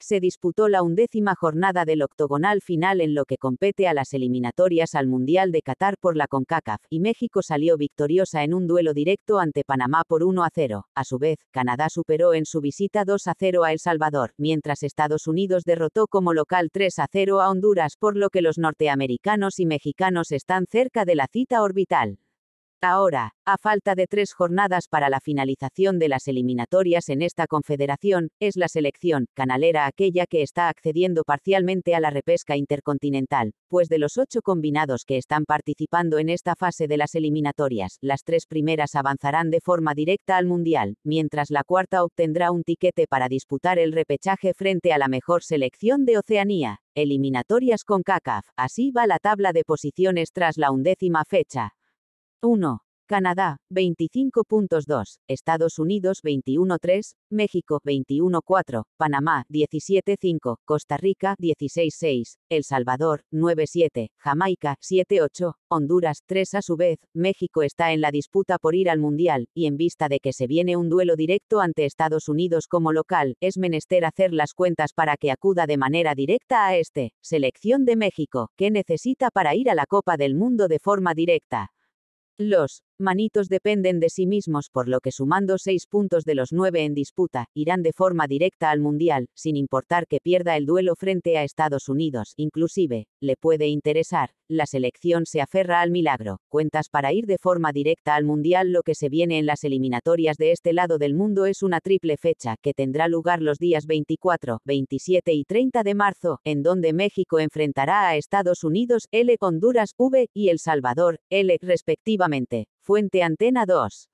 se disputó la undécima jornada del octogonal final en lo que compete a las eliminatorias al Mundial de Qatar por la CONCACAF, y México salió victoriosa en un duelo directo ante Panamá por 1 a 0. A su vez, Canadá superó en su visita 2 a 0 a El Salvador, mientras Estados Unidos derrotó como local 3 a 0 a Honduras, por lo que los norteamericanos y mexicanos están cerca de la cita orbital ahora, a falta de tres jornadas para la finalización de las eliminatorias en esta confederación, es la selección canalera aquella que está accediendo parcialmente a la repesca intercontinental, pues de los ocho combinados que están participando en esta fase de las eliminatorias, las tres primeras avanzarán de forma directa al Mundial, mientras la cuarta obtendrá un tiquete para disputar el repechaje frente a la mejor selección de Oceanía, eliminatorias con CACAF, así va la tabla de posiciones tras la undécima fecha. 1. Canadá, 25.2, Estados Unidos 21.3, México 21.4, Panamá 17.5, Costa Rica 16.6, El Salvador 9.7, Jamaica 7.8, Honduras 3 a su vez, México está en la disputa por ir al Mundial, y en vista de que se viene un duelo directo ante Estados Unidos como local, es menester hacer las cuentas para que acuda de manera directa a este, selección de México, que necesita para ir a la Copa del Mundo de forma directa. Los Manitos dependen de sí mismos por lo que sumando seis puntos de los nueve en disputa, irán de forma directa al Mundial, sin importar que pierda el duelo frente a Estados Unidos, inclusive, le puede interesar, la selección se aferra al milagro, cuentas para ir de forma directa al Mundial lo que se viene en las eliminatorias de este lado del mundo es una triple fecha que tendrá lugar los días 24, 27 y 30 de marzo, en donde México enfrentará a Estados Unidos, L, Honduras, V y El Salvador, L, respectivamente Fuente Antena 2.